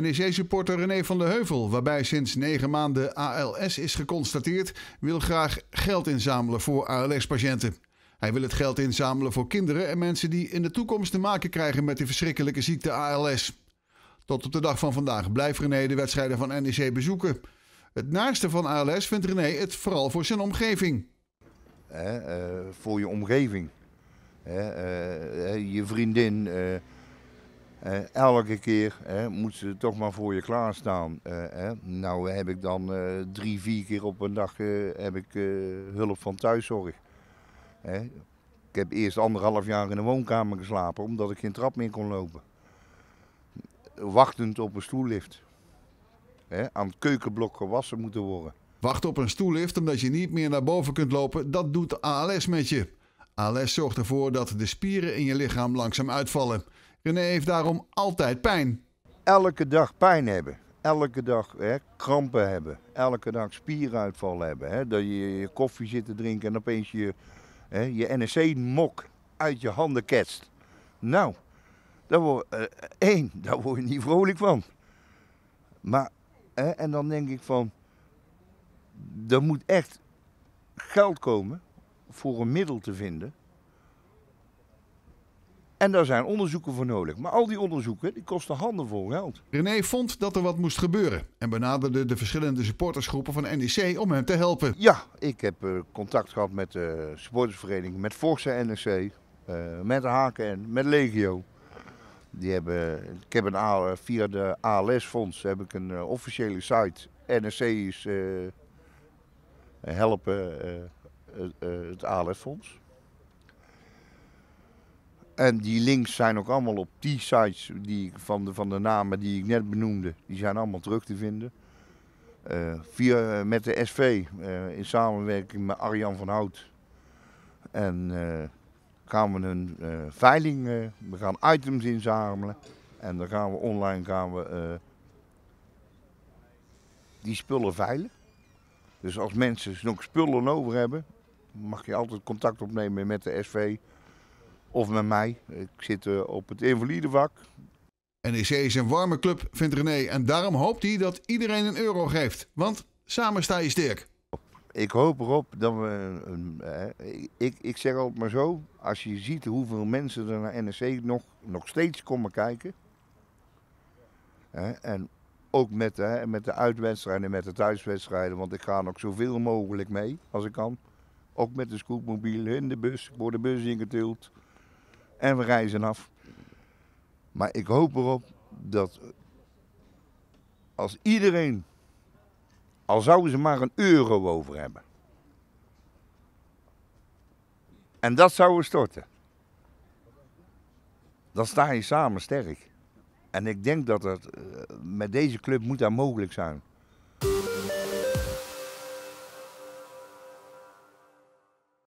NEC-supporter René van der Heuvel, waarbij sinds negen maanden ALS is geconstateerd, wil graag geld inzamelen voor ALS-patiënten. Hij wil het geld inzamelen voor kinderen en mensen die in de toekomst te maken krijgen met de verschrikkelijke ziekte ALS. Tot op de dag van vandaag blijft René de wedstrijden van NEC bezoeken. Het naaste van ALS vindt René het vooral voor zijn omgeving. Eh, voor je omgeving. Eh, eh, je vriendin, eh, eh, elke keer hè, moeten ze toch maar voor je klaarstaan. Uh, Nou heb ik dan eh, drie, vier keer op een dag heb ik, hulp van thuiszorg. Ik heb eerst anderhalf jaar in de woonkamer geslapen omdat ik geen trap meer kon lopen. Wachtend op een stoellift. aan het keukenblok gewassen moeten worden. Wacht op een stoellift omdat je niet meer naar boven kunt lopen, dat doet ALS met je. ALS zorgt ervoor dat de spieren in je lichaam langzaam uitvallen. René heeft daarom altijd pijn. Elke dag pijn hebben. Elke dag hè, krampen hebben. Elke dag spieruitval hebben. Hè. Dat je je koffie zit te drinken en opeens je, hè, je NSC-mok uit je handen ketst. Nou, daar word, eh, één, daar word je niet vrolijk van. Maar, hè, en dan denk ik van, er moet echt geld komen voor een middel te vinden en daar zijn onderzoeken voor nodig. Maar al die onderzoeken die kosten handenvol geld. René vond dat er wat moest gebeuren en benaderde de verschillende supportersgroepen van NEC om hem te helpen. Ja, ik heb eh, contact gehad met de supportersvereniging, met Forse NEC, uh, eh, met Haken met Legio. Die hebben, ik heb een eh, via de ALS-fonds heb ik een officiële site. NEC is helpen het ALS-fonds. En die links zijn ook allemaal op die sites die, van, de, van de namen die ik net benoemde. Die zijn allemaal terug te vinden. Eh, via, eh, met de SV eh, in samenwerking met Arjan van Hout. En gaan we een veiling, we gaan items inzamelen. En dan gaan we online gaan we, die spullen veilen. Dus als mensen nog spullen over hebben, mag je altijd contact opnemen met de SV. Of met mij. Ik zit eh, op het invalidevak. NEC is een warme club, vindt René. En daarom hoopt hij dat iedereen een euro geeft. Want samen sta je sterk. Ik hoop erop dat we. Eh, eh, ik, ik zeg altijd maar zo. Als je ziet hoeveel mensen er naar NEC nog, nog steeds komen kijken. en ook met, met de uitwedstrijden en met de thuiswedstrijden. Want ik ga nog zoveel mogelijk mee als ik kan. Ook met de scootmobiel in de bus. Ik word de bus ingetild en we reizen af. Maar ik hoop erop dat als iedereen, al zouden ze maar een euro over hebben. En dat zouden storten. Dan sta je samen sterk. En ik denk dat het eh, met deze club moet dat mogelijk zijn.